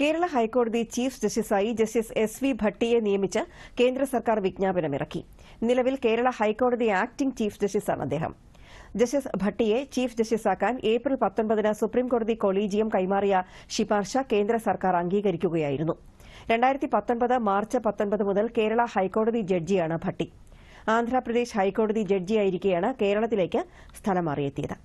കേരള ഹൈക്കോടതി ചീഫ് ജസ്റ്റിസായി justice S V ഭട്ടിയെ നിയമിച്ച് കേന്ദ്ര സർക്കാർ വിജ്ഞാപനമിറക്കി നിലവിൽ കേരള ഹൈക്കോടതി ആക്ടിംഗ് ചീഫ് ജസ്റ്റിസാണ് അദ്ദേഹം ജസ്റ്റിസ് ഭട്ടിയെ ചീഫ് ജസ്റ്റിസാക്കാൻ ഏപ്രിൽ പത്തൊൻപതിന് സുപ്രീംകോടതി കൊളീജിയം കൈമാറിയ ശിപാർശ കേന്ദ്ര സർക്കാർ അംഗീകരിക്കുകയായിരുന്നു മാർച്ച് പത്തൊൻപത് മുതൽ കേരള ഹൈക്കോടതി ജഡ്ജിയാണ് ഭട്ടി ആന്ധ്രാപ്രദേശ് ഹൈക്കോടതി ജഡ്ജിയായിരിക്കെയാണ് കേരളത്തിലേക്ക് സ്ഥലം മാറിയെത്തിയത്